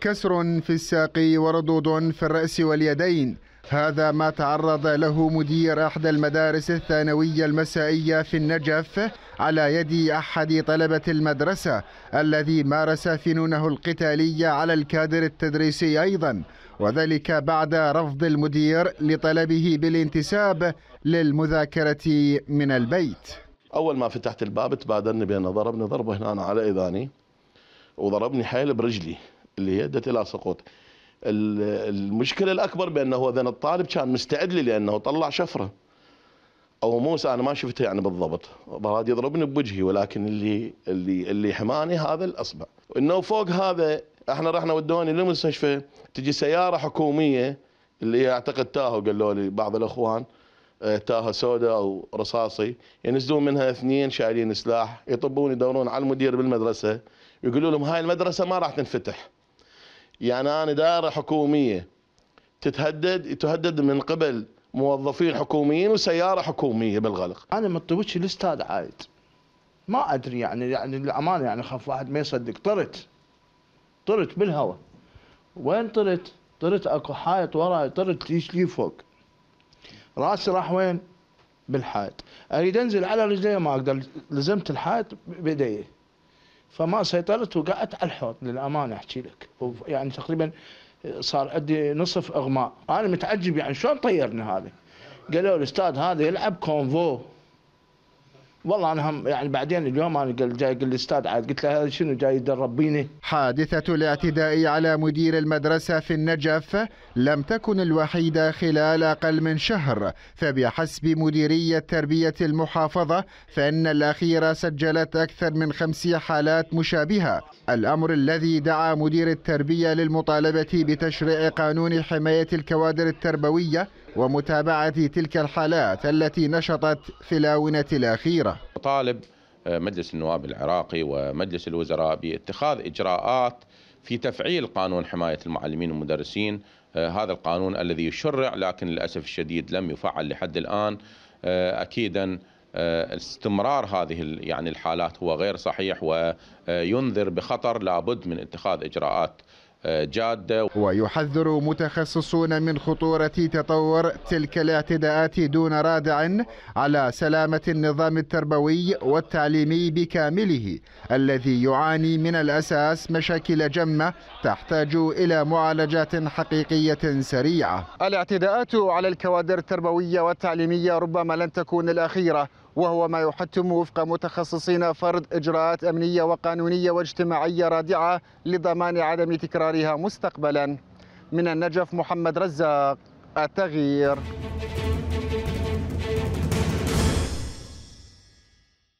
كسر في الساق وردود في الرأس واليدين هذا ما تعرض له مدير أحدى المدارس الثانوية المسائية في النجف على يد أحد طلبة المدرسة الذي مارس فنونه القتالية على الكادر التدريسي أيضا وذلك بعد رفض المدير لطلبه بالانتساب للمذاكرة من البيت أول ما فتحت الباب تبادلني بأن ضربني ضربة هنا على إذاني وضربني حيل برجلي اللي هي ادت الى سقوط المشكله الاكبر بانه اذا الطالب كان مستعد لي لانه طلع شفره او موسى انا ما شفته يعني بالضبط براد يضربني بوجهي ولكن اللي اللي اللي حماني هذا الاصبع انه فوق هذا احنا رحنا ودوني للمستشفى تجي سياره حكوميه اللي اعتقد تاهو قالوا لي بعض الاخوان آه، تاهه سوداء او رصاصي ينزلون منها اثنين شايلين سلاح يطبون يدورون على المدير بالمدرسه يقولوا لهم هاي المدرسه ما راح تنفتح يعني انا دائره حكوميه تتهدد تهدد من قبل موظفين حكوميين وسياره حكوميه بالغلق انا ما الاستاذ عايد ما ادري يعني يعني للامانه يعني خاف واحد ما يصدق طرت طرت بالهواء وين طرت؟ طرت اكو حائط وراي طرت ليش لي فوق راسي راح وين؟ بالحائط اريد انزل على رجلي ما اقدر لزمت الحائط بايدي فما سيطرت وقعدت على الحوض للامانه احكي لك يعني تقريبا صار عندي نصف اغماء انا متعجب يعني شلون طيرني هذا قالوا الاستاذ هذا يلعب كونفو والله انا هم يعني بعدين اليوم انا قال جاي الاستاذ عاد قلت له شنو جاي يدرب بيني حادثه الاعتداء على مدير المدرسه في النجف لم تكن الوحيده خلال اقل من شهر فبحسب مديريه تربيه المحافظه فان الاخيره سجلت اكثر من خمس حالات مشابهه الامر الذي دعا مدير التربيه للمطالبه بتشريع قانون حمايه الكوادر التربويه ومتابعة تلك الحالات التي نشطت في الآونة الأخيرة طالب آه، مجلس النواب العراقي ومجلس الوزراء باتخاذ إجراءات في تفعيل قانون حماية المعلمين والمدرسين آه، هذا القانون الذي يشرع لكن للأسف الشديد لم يفعل لحد الآن آه، أكيدا استمرار هذه يعني الحالات هو غير صحيح وينذر بخطر لابد من اتخاذ إجراءات جادة ويحذر متخصصون من خطورة تطور تلك الاعتداءات دون رادع على سلامة النظام التربوي والتعليمي بكامله الذي يعاني من الأساس مشاكل جمة تحتاج إلى معالجات حقيقية سريعة الاعتداءات على الكوادر التربوية والتعليمية ربما لن تكون الأخيرة وهو ما يحتم وفق متخصصين فرض إجراءات أمنية وقانونية واجتماعية رادعة لضمان عدم تكرارها مستقبلا من النجف محمد رزاق التغيير